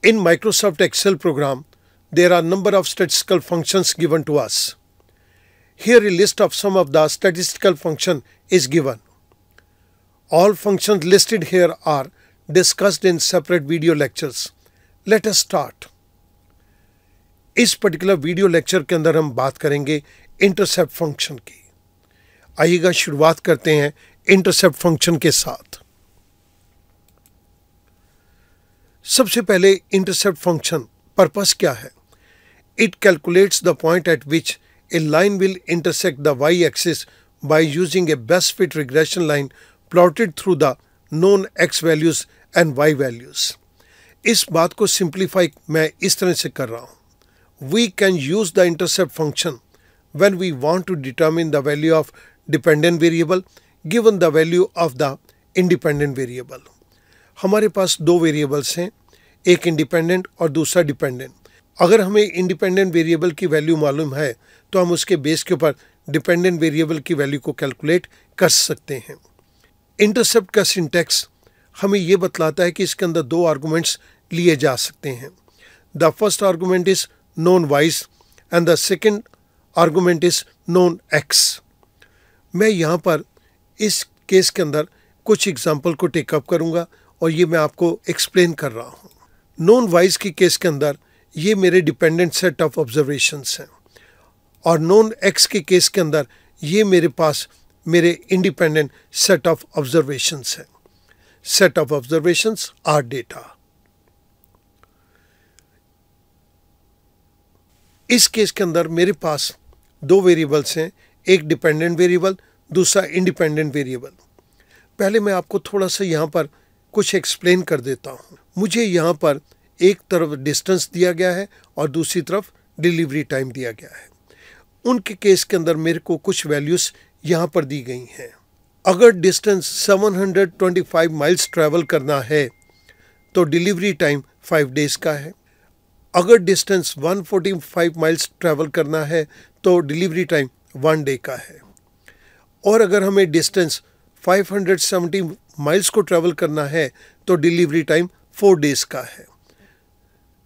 In Microsoft Excel program, there are number of statistical functions given to us. Here a list of some of the statistical function is given. All functions listed here are discussed in separate video lectures. Let us start. इस particular video lecture के अंदर हम बात करेंगे intercept function की आइएगा शुरुआत करते हैं इंटरसेप्ट फंक्शन के साथ सबसे पहले इंटरसेप्ट फंक्शन पर्पस क्या है it calculates the point at which a line will intersect the y axis by using a best fit regression line plotted through the known x values and y values इस बात को simplify मैं इस तरह से कर रहा हूँ we can use the intercept function when we want to determine the value of dependent variable given the value of the independent variable हमारे पास दो वेरिएबल्स हैं एक इंडिपेंडेंट और दूसरा डिपेंडेंट अगर हमें इंडिपेंडेंट वेरिएबल की वैल्यू मालूम है तो हम उसके बेस के ऊपर डिपेंडेंट वेरिएबल की वैल्यू को कैलकुलेट कर सकते हैं इंटरसेप्ट का सिंटेक्स हमें यह बतलाता है कि इसके अंदर दो आर्गूमेंट्स लिए जा सकते हैं the first argument is known y's and the second argument is known x मैं यहाँ पर इस केस के अंदर कुछ एग्जाम्पल को टेकअप करूँगा और ये मैं आपको एक्सप्लेन कर रहा हूँ नॉन वाइज के केस के अंदर ये मेरे डिपेंडेंट सेट ऑफ ऑब्जर्वेशंस हैं और नॉन एक्स के केस के अंदर ये मेरे पास मेरे इंडिपेंडेंट सेट ऑफ ऑब्जर्वेशंस हैं set of observations are data इस केस के अंदर मेरे पास दो वेरिएबल्स हैं एक डिपेंडेंट वेरिएबल दूसरा इंडिपेंडेंट वेरिएबल पहले मैं आपको थोड़ा सा यहाँ पर कुछ एक्सप्लेन कर देता हूँ मुझे यहाँ पर एक तरफ डिस्टेंस दिया गया है और दूसरी तरफ डिलीवरी टाइम दिया गया है उनके केस के अंदर मेरे को कुछ वैल्यूज़ यहाँ पर दी गई हैं अगर डिस्टेंस 725 माइल्स ट्रैवल करना है तो डिलीवरी टाइम फाइव डेज़ का है अगर डिस्टेंस 145 माइल्स ट्रैवल करना है तो डिलीवरी टाइम वन डे का है और अगर हमें डिस्टेंस 570 माइल्स को ट्रैवल करना है तो डिलीवरी टाइम फोर डेज़ का है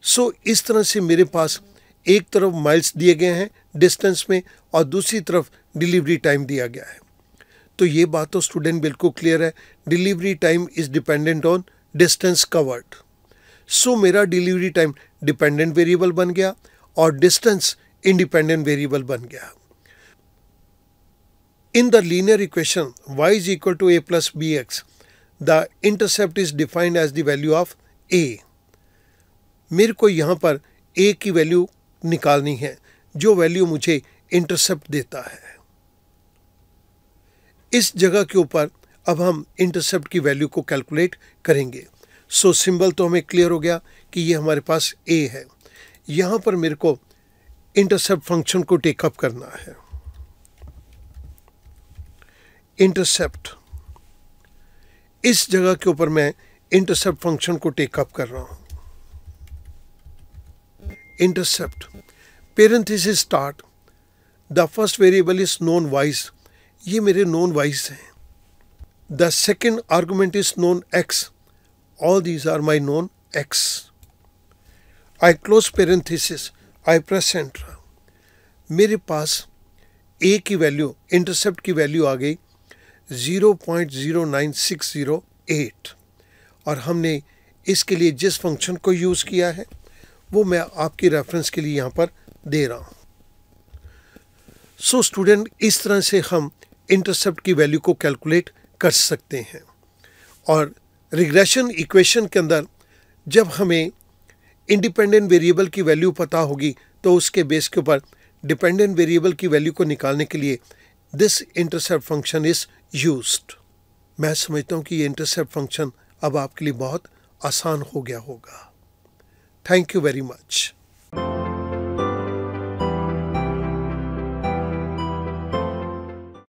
सो so, इस तरह से मेरे पास एक तरफ माइल्स दिए गए हैं डिस्टेंस में और दूसरी तरफ डिलीवरी टाइम दिया गया है तो ये बात तो स्टूडेंट बिल्कुल क्लियर है delivery time is dependent on distance covered so मेरा डिलीवरी टाइम डिपेंडेंट वेरिएबल बन गया और डिस्टेंस इंडिपेंडेंट वेरिएबल बन गया in the linear equation y equal to a plus b x the intercept is defined as the value of a मेरे को यहाँ पर ए की वैल्यू निकालनी है जो वैल्यू मुझे इंटरसेप्ट देता है इस जगह के ऊपर अब हम इंटरसेप्ट की वैल्यू को कैलकुलेट करेंगे सो so, सिंबल तो हमें क्लियर हो गया कि ये हमारे पास ए है यहाँ पर मेरे को इंटरसेप्ट फंक्शन को टेकअप करना है इंटरसेप्ट इस जगह के ऊपर मैं इंटरसेप्ट फंक्शन को टेकअप कर रहा हूँ intercept parenthesis start the first variable is known y's ये मेरे नॉन वाइस हैं the second argument is known x all these are my known x I close parenthesis I press मेरे पास a की वैल्यू इंटरसेप्ट की value आ गई 0.09608 और हमने इसके लिए जिस फंक्शन को यूज़ किया है वो मैं आपकी रेफरेंस के लिए यहाँ पर दे रहा हूँ सो so, स्टूडेंट इस तरह से हम इंटरसेप्ट की वैल्यू को कैलकुलेट कर सकते हैं और रिग्रेशन इक्वेशन के अंदर जब हमें इंडिपेंडेंट वेरिएबल की वैल्यू पता होगी तो उसके बेस के ऊपर डिपेंडेंट वेरिएबल की वैल्यू को निकालने के लिए this intercept function is used मैं समझता हूँ कि ये इंटरसेप्ट फंक्शन अब आपके लिए बहुत आसान हो गया होगा थैंक यू वेरी मच